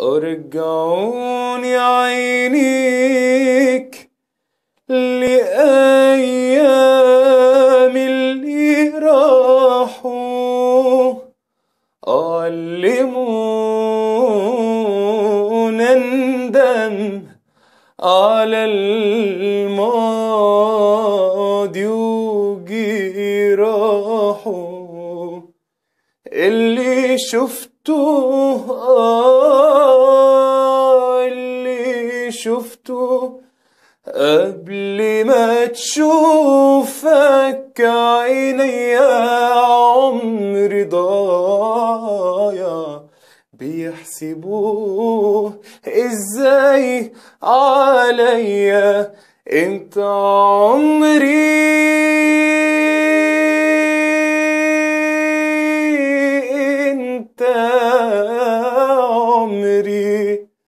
أرجعون عينيك لأيام اللي راحوا علمونا ندم على الماضي وجراحه اللي شفته آه شفته قبل ما تشوفك عيني عمري ضايع بيحسبوه ازاي عليا انت عمري انت